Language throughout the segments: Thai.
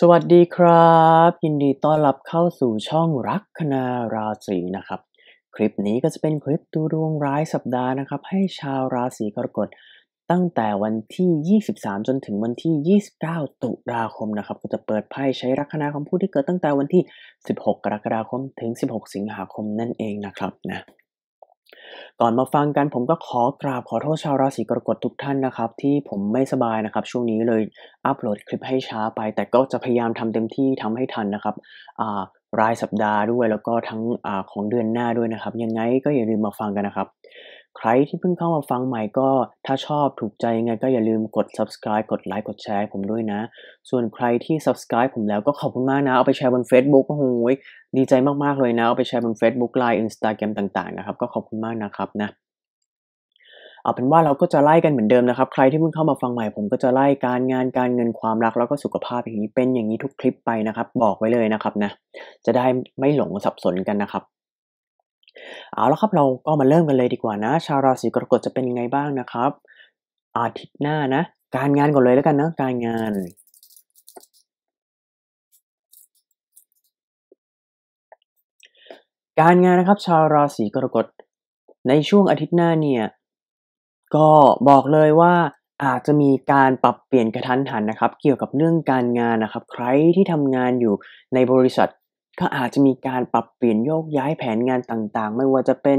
สวัสดีครับ ยินดีต้อนรับเข้าสู่ช่องรักคณาราศีนะครับ คลิปนี้ก็จะเป็นคลิปดูดวงร้ายสัปดาห์นะครับ ให้ชาวราศีกรกฎตั้งแต่วันที่ 23 จนถึงวันที่ 29 ตุลาคมนะครับ ก็จะเปิดไพ่ใช้รัคณาของผู้ที่เกิดตั้งแต่วันที่ 16 กรกฎาคมถึง 16 สิงหาคมนั่นเองนะครับนะก่อนมาฟังกันผมก็ขอกราบขอโทษชาวราศีกรกฎทุกท่านนะครับ ที่ผมไม่สบายนะครับ ช่วงนี้เลยอัปโหลดคลิปให้ช้าไป แต่ก็จะพยายามทำเต็มที่ทำให้ทันนะครับรายสัปดาห์ด้วยแล้วก็ทั้งอของเดือนหน้าด้วยนะครับ ยังไงก็อย่าลืมมาฟังกันนะครับใครที่เพิ่งเข้ามาฟังใหม่ก็ถ้าชอบถูกใจยังไงก็อย่าลืมกด subscribe กดไลค์กดแชร์ผมด้วยนะ ส่วนใครที่ subscribe ผมแล้วก็ขอบคุณมากนะ เอาไปแชร์บน Facebook โอ้โหดีใจมากๆเลยนะ เอาไปแชร์บน Facebook ลน์อ Instagram ต่างๆนะครับ ก็ขอบคุณมากนะครับนะเอาเป็นว่าเราก็จะไล่กันเหมือนเดิมนะครับ ใครที่เพิ่งเข้ามาฟังใหม่ ผมก็จะไล่การงานการเงินความรักแล้วก็สุขภาพอย่างนี้เป็นอย่างนี้ทุกคลิปไปนะครับ บอกไว้เลยนะครับนะจะได้ไม่หลงสับสนกันนะครับเอาละครับเราก็มาเริ่มกันเลยดีกว่านะชาวราศีกรกฎจะเป็นยังไงบ้างนะครับ อาทิตย์หน้านะการงานก่อนเลยแล้วกันนะการงาน การงานนะครับชาวราศีกรกฎในช่วงอาทิตย์หน้าเนี่ยก็บอกเลยว่าอาจจะมีการปรับเปลี่ยนกระทันหันนะครับ เกี่ยวกับเรื่องการงานนะครับ ใครที่ทำงานอยู่ในบริษัทก็อาจจะมีการปรับเปลี่ยนโยกย้ายแผนงานต่างๆ ไม่ว่าจะเป็น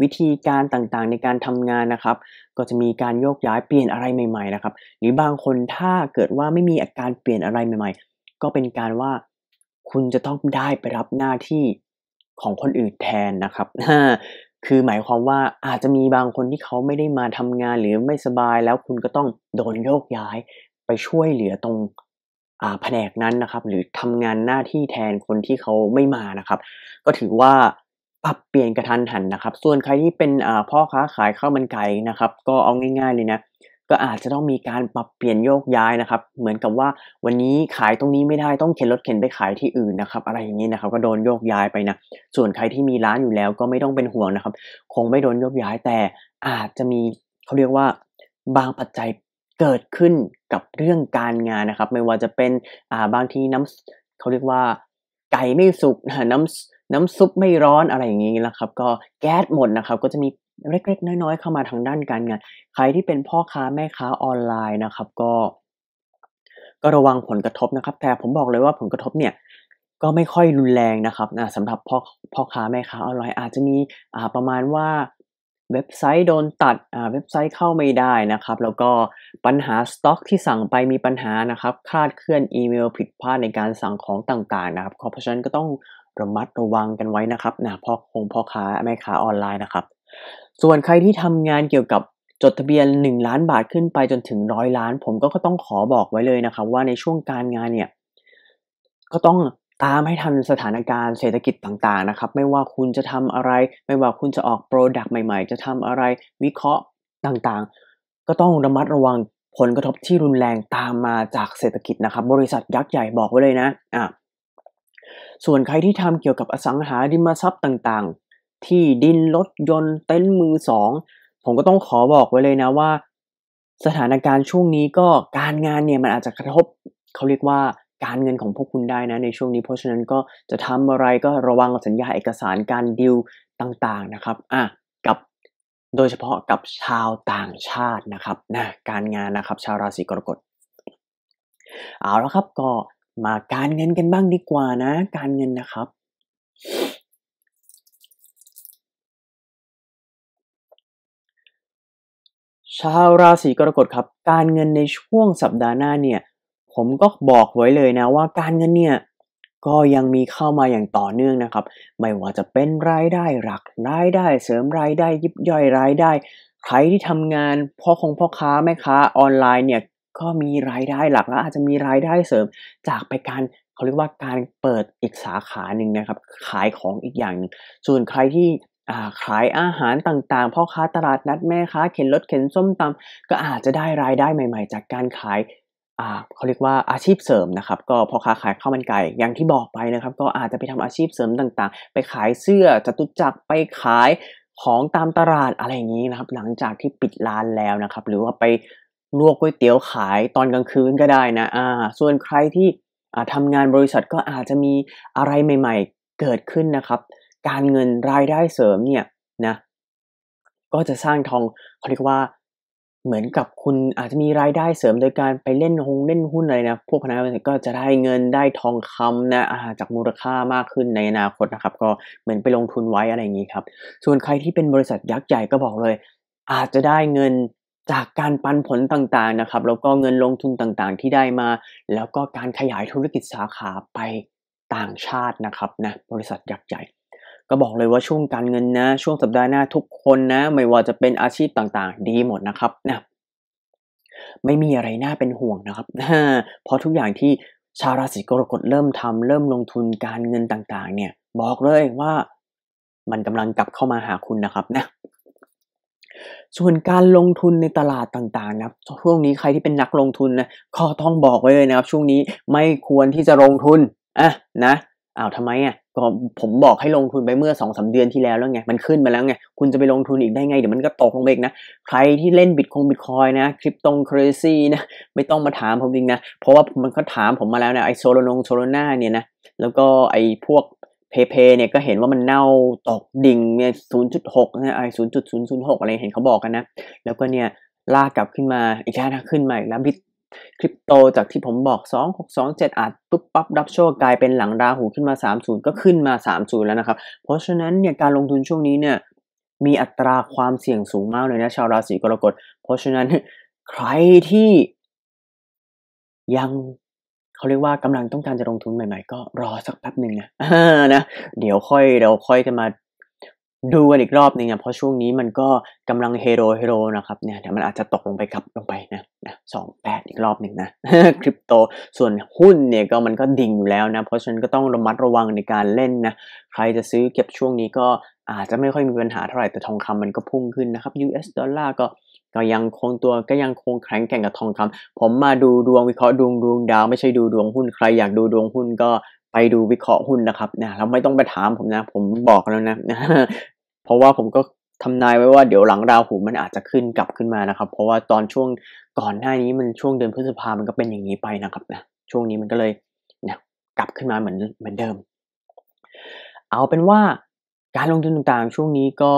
วิธีการต่างๆในการทำงานนะครับ ก็จะมีการโยกย้ายเปลี่ยนอะไรใหม่ๆนะครับ หรือบางคนถ้าเกิดว่าไม่มีอาการเปลี่ยนอะไรใหม่ๆ ก็เป็นการว่าคุณจะต้องได้ไปรับหน้าที่ของคนอื่นแทนนะครับคือหมายความว่าอาจจะมีบางคนที่เขาไม่ได้มาทำงานหรือไม่สบายแล้วคุณก็ต้องโดนโยกย้ายไปช่วยเหลือตรงแผนกนั้นนะครับหรือทำงานหน้าที่แทนคนที่เขาไม่มานะครับ ก็ถือว่า ปรับเปลี่ยนกระทันหันนะครับ ส่วนใครที่เป็นพ่อค้าขายข้าวมันไก่นะครับ ก็เอาง่าย ๆเลยนะ ก็อาจจะต้องมีการปรับเปลี่ยนโยกย้ายนะครับ เหมือนกับว่าวันนี้ขายตรงนี้ไม่ได้ต้องเข็นรถเข็นไปขายที่อื่นนะครับ อะไรอย่างนี้นะครับ ก็โดนโยกย้ายไปนะ ส่วนใครที่มีร้านอยู่แล้วก็ไม่ต้องเป็นห่วงนะครับ คงไม่โดนโยกย้ายแต่อาจจะมีเขาเรียกว่าบางปัจจัยเกิดขึ้นกับเรื่องการงานนะครับ ไม่ว่าจะเป็นอ่าบางทีน้ำเขาเรียกว่า ไก่ไม่สุกน้ำน้ำซุปไม่ร้อนอะไรอย่างนี้นะครับ ก็แก๊สหมดนะครับ ก็จะมีเล็กๆน้อยๆเข้ามาทางด้านการงานใครที่เป็นพ่อค้าแม่ค้าออนไลน์นะครับ ก็ ก็ระวังผลกระทบนะครับ แต่ผมบอกเลยว่าผลกระทบเนี่ย ก็ไม่ค่อยรุนแรงนะครับนะสำหรับพ่อพ่อค้าแม่ค้าออนไลน์อาจจะมีประมาณว่าเว็บไซต์โดนตัด อ่า เว็บไซต์เข้าไม่ได้นะครับ แล้วก็ปัญหาสต็อก ที่สั่งไปมีปัญหานะครับ คลาดเคลื่อน อีเมล ผิดพลาดในการสั่งของต่างๆนะครับ เพราะฉะนั้นก็ต้องระมัดระวังกันไว้นะครับ นะพ่อคงพ่อค้า แม่ค้าออนไลน์นะครับ ส่วนใครที่ทำงานเกี่ยวกับ จดทะเบียน 1 ล้านบาทขึ้นไปจนถึงร้อยล้าน ผมก็ต้องขอบอกไว้เลยนะครับ ว่าในช่วงการงานเนี่ย ก็ต้องตามให้ทันสถานการณ์เศรษฐกิจต่างๆนะครับ ไม่ว่าคุณจะทำอะไร ไม่ว่าคุณจะออกโปรดักต์ใหม่ๆ จะทำอะไรวิเคราะห์ต่างๆ ก็ต้องระมัดระวังผลกระทบที่รุนแรงตามมาจากเศรษฐกิจนะครับ บริษัทยักษ์ใหญ่บอกไว้เลยนะอ่ะส่วนใครที่ทำเกี่ยวกับอสังหาริมทรัพย์ต่างๆ ที่ดินรถยนต์เต็นท์มือสองผมก็ต้องขอบอกไว้เลยนะว่า สถานการณ์ช่วงนี้ก็การงานเนี่ยมันอาจจะกระทบเขาเรียกว่าการเงินของพวกคุณได้นะในช่วงนี้เพราะฉะนั้นก็จะทำอะไรก็ระวังสัญญาเอกสารการดิวต่างๆนะครับอ่ะกับโดยเฉพาะกับชาวต่างชาตินะครับนะการงานนะครับ ชาวราศีกรกฎเอาแล้วครับก็มาการเงินกันบ้างดีกว่านะ การเงินนะครับ ชาวราศีกรกฎครับ การเงินในช่วงสัปดาห์หน้าเนี่ยผมก็บอกไว้เลยนะว่าการเงินเนี่ยก็ยังมีเข้ามาอย่างต่อเนื่องนะครับ ไม่ว่าจะเป็นรายได้หลัก รายได้เสริมรายได้ยิบย่อยรายได้ ใครที่ทำงานพ่อคงพ่อค้าแม่ค้าออนไลน์เนี่ยก็มีรายได้หลักแล้ว อาจจะมีรายได้เสริมจากไปการเขาเรียกว่าการเปิดอีกสาขาหนึ่งนะครับ ขายของอีกอย่างงส่วนใครที่ขายอาหารต่างๆพ่อค้าตลาดนัดแม่ค้าเข็นรถเข็นส้มตำก็อาจจะได้รายได้ใหม่ ๆ จากการขายเขาเรียกว่าอาชีพเสริมนะครับ ก็พอค้าขายข้าวมันไก่อย่างที่บอกไปนะครับ ก็อาจจะไปทำอาชีพเสริมต่าง ๆ ไปขายเสื้อจตุจักรไปขายของตามตลาดอะไรอย่างนี้นะครับ หลังจากที่ปิดร้านแล้วนะครับ หรือว่าไปลวกก๋วยเตี๋ยวขายตอนกลางคืนก็ได้นะอ่า ส่วนใครที่ทำงานบริษัทก็อาจจะมีอะไรใหม่ ๆ เกิดขึ้นนะครับ การเงินรายได้เสริมเนี่ยนะ ก็จะสร้างทองเขาเรียกว่าเหมือนกับคุณอาจจะมีรายได้เสริมโดยการไปเล่นหงเล่นหุ้นอะไรนะพวกพนักงานก็จะได้เงินได้ทองคำนะจากมูลค่ามากขึ้นในอนาคตนะครับก็เหมือนไปลงทุนไว้อะไรอย่างนี้ครับส่วนใครที่เป็นบริษัทยักษ์ใหญ่ก็บอกเลย อาจจะได้เงินจากการปันผลต่างๆนะครับแล้วก็เงินลงทุนต่างๆ ที่ได้มา แล้วก็การขยายธุรกิจสาขาไปต่างชาตินะครับนะบริษัทยักษ์ใหญ่ก็บอกเลยว่าช่วงการเงินนะช่วงสัปดาห์หน้าทุกคนนะ ไม่ว่าจะเป็นอาชีพต่างๆ ดีหมดนะครับนะไม่มีอะไรน่าเป็นห่วงนะครับเพราะทุกอย่างที่ชาวราศีกรกฎเริ่มทำ เริ่มลงทุนการเงินต่าง ๆ เนี่ย บอกเลยว่า มันกำลังกลับเข้ามาหาคุณนะครับนะส่วนการลงทุนในตลาดต่าง ๆ นะช่วงนี้ใครที่เป็นนักลงทุนนะ้อต้องบอกไว้เลยนะครับ ช่วงนี้ไม่ควรที่จะลงทุนอ่ะนะอ้าวทำไมอ่ะผมบอกให้ลงทุนไปเมื่อสองสาเดือนที่แล้วแล้วไงมันขึ้นมาแล้วไงคุณจะไปลงทุนอีกได้ไง เดี๋ยวมันก็ตกลงไปอีกนะใครที่เล่นบิตคงบิตคอยนะคริปตงเครซี่นะไม่ต้องมาถามผมจริงนะ เพราะว่ามันก็ถามผมมาแล้วนะไอโซโลนงโซโลนาเนี่ยนะแล้วก็ไอพวกเพเพเนี่ยก็เห็นว่ามันเน่าตกดิ่งเนี่ยศูนย์จุดหกนะไอศูนย์จุดศูนย์ศูนย์หกอะไรเห็นเขาบอกกันนะ แล้วก็เนี่ยลากกลับขึ้นมาอีกแล้วนะขึ้นมาอีกแล้วบิตคริปโตจากที่ผมบอก 2627อาจปุ๊บปั๊บรับโชคกลายเป็นหลังราหูขึ้นมา 30 ก็ขึ้นมา 30 แล้วนะครับ เพราะฉะนั้นเนี่ยการลงทุนช่วงนี้เนี่ย มีอัตราความเสี่ยงสูงมากเลยนะชาวราศีกรกฎเพราะฉะนั้นใครที่ยังเขาเรียกว่ากำลังต้องการจะลงทุนใหม่ๆ ก็รอสักแป๊บหนึ่งนะนะเดี๋ยวค่อยเดี๋ยวค่อยจะมาดูกันอีกรอบนึงน่ะเพราะช่วงนี้มันก็กำลังเฮโรเฮโรนะครับเนี่ยเดี๋ยวมันอาจจะตกลงไปกลับลงไป นะนะสองแปดอีกรอบหนึ่งนะคริปโตส่วนหุ้นเนี่ยก็มันก็ดิ่งอยู่แล้วนะ เพราะฉะนั้นก็ต้องระมัดระวังในการเล่นนะ ใครจะซื้อเก็บช่วงนี้ก็อาจจะไม่ค่อยมีปัญหาเท่าไหร่แต่ทองคำมันก็พุ่งขึ้นนะครับ US ดอลลาร์ก็ก็ยังคงตัวก็ยังคงแข็งแกร่งกับทองคำผมมาดูดวงวิเคราะห์ดวงดวงดาวไม่ใช่ดูดวงหุ้นใครอยากดูดวงหุ้นก็ไปดูวิเคราะห์หุ้นนะครับนะเราไม่ต้องไปถามผมนะ ผมบอกแล้วนะเพราะว่าผมก็ทำนายไว้ว่า เดี๋ยวหลังดาวหูมันอาจจะขึ้นกลับขึ้นมานะครับ เพราะว่าตอนช่วงก่อนหน้านี้มันช่วงเดือนพฤษภามันก็เป็นอย่างนี้ไปนะครับนะช่วงนี้มันก็เลยนะกลับขึ้นมาเหมือนเหมือนเดิม เอาเป็นว่าการลงทุนต่างๆ ช่วงนี้ก็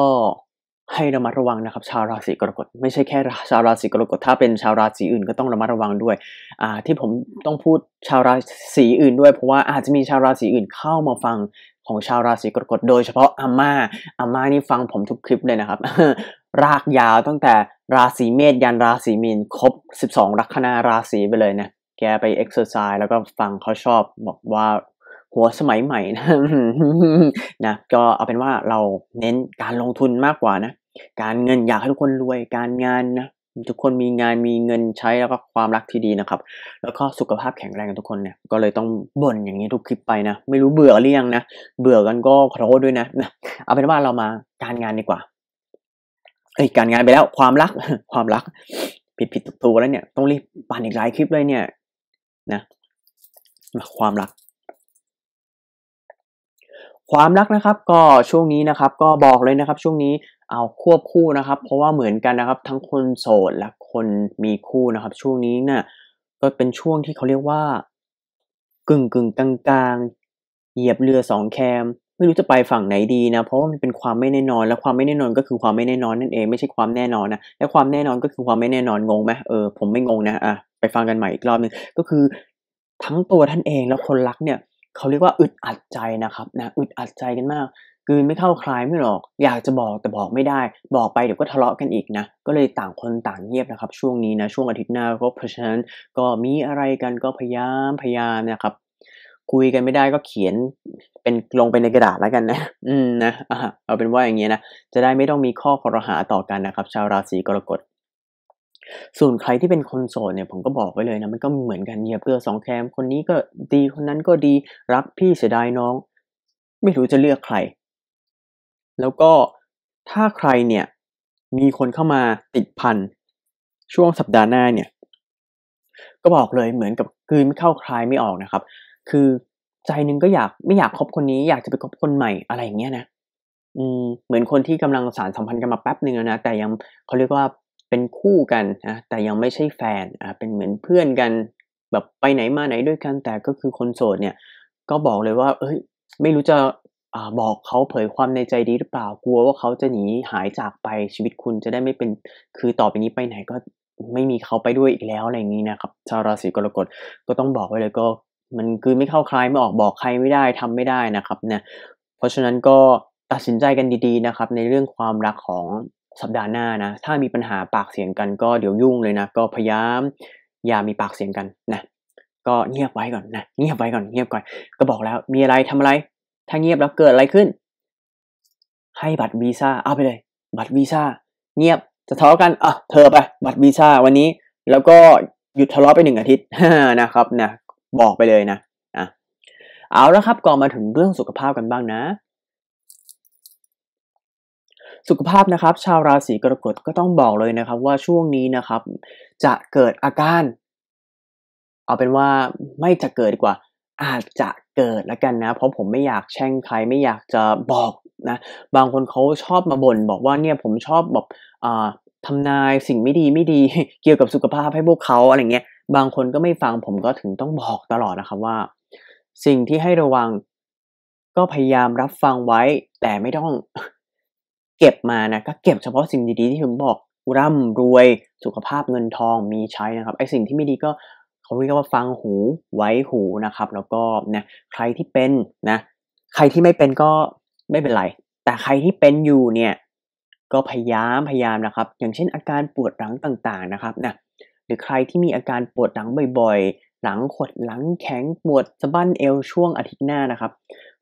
ให้ระมัดระวังนะครับ ชาวราศีกรกฎไม่ใช่แค่ชาวราศีกรกฎถ้าเป็นชาวราศีอื่นก็ต้องระมัดระวังด้วย อ่าที่ผมต้องพูดชาวราศีอื่นด้วยเพราะว่าอาจจะมีชาวราศีอื่นเข้ามาฟังของชาวราศีกรกฎโดย เฉพาะอาม่าอาม่านี่ฟังผมทุกคลิปเลยนะครับ รากยาวตั้งแต่ราศีเมษยันราศีมีนครบ 12ลัคนาราศีไปเลยนะแกไปเอ็กซ์เซอร์ไซส์แล้วก็ฟังเขาชอบบอกว่าหัวสมัยใหม่นะนะก็เอาเป็นว่าเราเน้นการลงทุนมากกว่านะการเงินอยากให้ทุกคนรวยการงานนะทุกคนมีงานมีเงินใช้แล้วก็ความรักที่ดีนะครับ แล้วก็สุขภาพแข็งแรงกันทุกคนเนี่ยก็เลยต้องบ่นอย่างนี้ทุกคลิปไปนะไม่รู้เบื่อหรือยังนะเบื่อกันก็ขอโทษด้วยนะนะเอาเป็นว่าเรามาการงานดีกว่าเอ้ยการงานไปแล้ว ความรักความรัก ผิดผิดตัวแล้วเนี่ยต้องรีบปั่นอีกหลายคลิปเลยเนี่ย นะ ความรักความรักนะครับก็ช่วงนี้นะครับก็บอกเลยนะครับ ช่วงนี้เอาควบคู่นะครับ เพราะว่าเหมือนกันนะครับ ทั้งคนโสดและคนมีคู่นะครับ ช่วงนี้เนะี่ยก็เป็นช่วงที่เขาเรียกว่ากึ่งกึ่งกลางกลางเหยียบเรือสองแคม ไม่รู้จะไปฝั่งไหนดีนะ เพราะว่ามันเป็นความไม่แน่นอนและความไม่แน่นอนก็คือความไม่แน่นอนนั่นเองไม่ใช่ความแน่นอนนะและความแน่นอนก็คือความไม่แน่นอนงงไหมเออผมไม่งงนะอ่ะไปฟังกันใหม่อีกรอบนึงก็คือทั้งตัวท่านเองและคนรักเนี่ยเขาเรียกว่าอึดอัดใจนะครับนะอึดอัดใจกันมากกืนไม่เข้าคลายไม่หรอก อยากจะบอกแต่บอกไม่ได้ บอกไป เดี๋ยวก็ทะเลาะกันอีกนะ ก็เลยต่างคนต่างเงียบนะครับ ช่วงนี้นะช่วงอาทิตย์หน้าก็เพราะฉะนั้นก็มีอะไรกันก็พยายามพยายามนะครับ คุยกันไม่ได้ก็เขียนเป็นลงไปในกระดาษแล้วกันนะ อืมนะ เอาเป็นว่าอย่างเงี้ยนะจะได้ไม่ต้องมีข้อคอรหาต่อกันนะครับ ชาวราศีกรกฎส่วนใครที่เป็นคนโสดเนี่ย ผมก็บอกไว้เลยนะมันก็เหมือนกันเหยียบเกลือสองแคมคนนี้ก็ดีคนนั้นก็ดีรักพี่เสียดายน้อง ไม่รู้จะเลือกใคร แล้วก็ถ้าใครเนี่ย มีคนเข้ามาติดพันช่วงสัปดาห์หน้าเนี่ย ก็บอกเลย เหมือนกับคืนไม่เข้าคลายไม่ออกนะครับ คือใจนึงก็อยากไม่อยากคบคนนี้อยากจะไปคบคนใหม่อะไรอย่างเงี้ยนะอืมเหมือนคนที่กำลังสารสัมพันธ์กันมาแป๊บหนึ่งแล้วนะแต่ยังเขาเรียกว่าเป็นคู่กันนะแต่ยังไม่ใช่แฟนอ่ะเป็นเหมือนเพื่อนกัน แบบไปไหนมาไหนด้วยกัน แต่ก็คือคนโสดเนี่ย ก็บอกเลยว่า เอ้ย ไม่รู้จะอบอกเขาเผยความในใจดีหรือเปล่ากลัวว่าเขาจะหนีหายจากไปชีวิตคุณจะได้ไม่เป็นคือต่อไปนี้ไปไหนก็ไม่มีเขาไปด้วยอีกแล้วอะไรอย่างนี้นะครับชาวราศีกรกฎก็ต้องบอกไว้เลย ก็มันคือไม่เข้าใครไม่ออกบอกใครไม่ได้ทำไม่ได้นะครับ เนี่ย เพราะฉะนั้นก็ตัดสินใจกันดี ๆนะครับ ในเรื่องความรักของสัปดาห์หน้านะ ถ้ามีปัญหาปากเสียงกันก็เดี๋ยวยุ่งเลยนะ ก็พยายามอย่ามีปากเสียงกันนะ ก็เงียบไว้ก่อนนะ เงียบไว้ก่อน เงียบก่อน ก็บอกแล้วมีอะไรทำอะไร ถ้าเงียบแล้วเกิดอะไรขึ้น ให้บัตรวีซ่า เอาไปเลย บัตรวีซ่า เงียบจะทะเลาะกันอ่ะเธอไปบัตรวีซ่าวันนี้ แล้วก็หยุดทะเลาะไปหนึ่งอาทิตย์นะครับนะบอกไปเลยนะอ่ะเอาแล้วครับ ก่อนมาถึงเรื่องสุขภาพกันบ้างนะสุขภาพนะครับชาวราศีกรกฎก็ต้องบอกเลยนะครับ ว่าช่วงนี้นะครับ จะเกิดอาการ เอาเป็นว่าไม่จะเกิดดีกว่า อาจจะเกิดแล้วกันนะเพราะผมไม่อยากแช่งใคร ไม่อยากจะบอกนะ บางคนเขาชอบมาบ่นบอกว่าเนี่ย ผมชอบแบบทำนายสิ่งไม่ดีไม่ดี เกี่ยวกับสุขภาพให้พวกเขาอะไรเงี้ยบางคนก็ไม่ฟังผมก็ถึงต้องบอกตลอดนะครับ ว่า สิ่งที่ให้ระวังก็พยายามรับฟังไว้ แต่ไม่ต้องเก็บมานะก็เก็บเฉพาะสิ่งดีๆที่ผมบอกร่ำรวยสุขภาพเงินทองมีใช้นะครับไอสิ่งที่ไม่ดีก็เขาเรียกว่าฟังหูไว้หูนะครับ แล้วก็นะใครที่เป็นนะใครที่ไม่เป็นก็ไม่เป็นไร แต่ใครที่เป็นอยู่เนี่ยก็พยายามพยายามนะครับ อย่างเช่น อาการปวดหลังต่างๆนะครับนะหรือใครที่มีอาการปวดหลังบ่อย ๆ หลังขดหลังแข็งปวดสะบั้นเอวช่วงอาทิตย์หน้านะครับ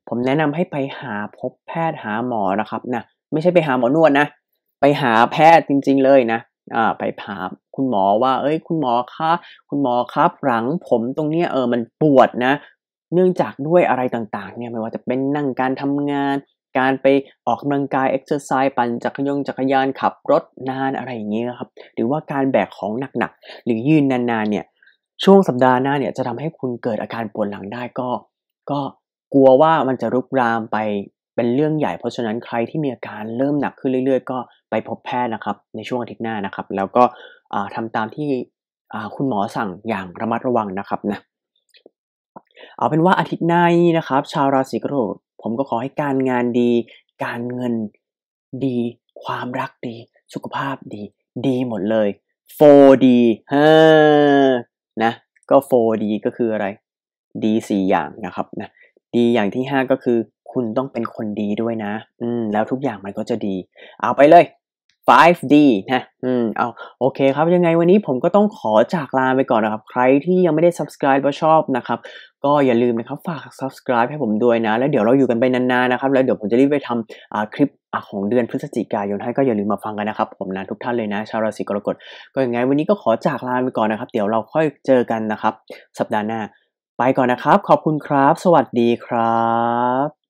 ผมแนะนำให้ไปหาพบแพทย์หาหมอนะครับนะไม่ใช่ไปหาหมอนวดนะ ไปหาแพทย์จริง ๆเลยนะ อ่าไปถามคุณหมอว่าเอ้ย คุณหมอคะคุณหมอครับหลังผมตรงเนี้ยเออมันปวดนะ เนื่องจากด้วยอะไรต่างๆ เนี่ยไม่ว่าจะเป็นนั่งการทำงาน การไปออกกำลังกายเอ็กซ์เซอร์ไซส์ปั่นจักรยานจักรยานขับรถนานอะไรอย่างเงี้ยครับ หรือว่าการแบกของหนักๆหรือยืนนานๆเนี่ย ช่วงสัปดาห์หน้าเนี่ยจะทำให้คุณเกิดอาการปวดหลังได้ก็ ก็กลัวว่ามันจะรุกรามไปเป็นเรื่องใหญ่เพราะฉะนั้นใครที่มีอาการเริ่มหนักขึ้นเรื่อยๆ ก็ไปพบแพทย์นะครับ ในช่วงอาทิตย์หน้านะครับ แล้วก็ทำตามที่คุณหมอสั่งอย่างระมัดระวังนะครับนะเอาเป็นว่าอาทิตย์หน้านี้นะครับ ชาวราศีกรกฎผมก็ขอให้การงานดี การเงินดี ความรักดี สุขภาพดี ดีหมดเลย 4D ฮนะก็ 4D ก็คืออะไร ดี 4 อย่างนะครับนะดีอย่างที่ 5 ก็คือคุณต้องเป็นคนดีด้วยนะ อืม แล้วทุกอย่างมันก็จะดี เอาไปเลย 5D นะ อืม เอา โอเคครับ ยังไงวันนี้ผมก็ต้องขอจากลาไปก่อนนะครับ ใครที่ยังไม่ได้ subscribe ว่ชอบนะครับ ก็อย่าลืมนะครับ ฝาก subscribe ให้ผมด้วยนะ แล้วเดี๋ยวเราอยู่กันไปนานๆนะครับ แล้วเดี๋ยวผมจะรีบไปทำคลิปของเดือนพฤศจิกายนให้ ก็อย่าลืมมาฟังกันนะครับผมนะทุกท่านเลยนะชาวราศีกรกฎ ก็ยังไงวันนี้ก็ขอจากลาไปก่อนนะครับ เดี๋ยวเราค่อยเจอกันนะครับ สัปดาห์หน้า ไปก่อนนะครับ ขอบคุณครับ สวัสดีครับ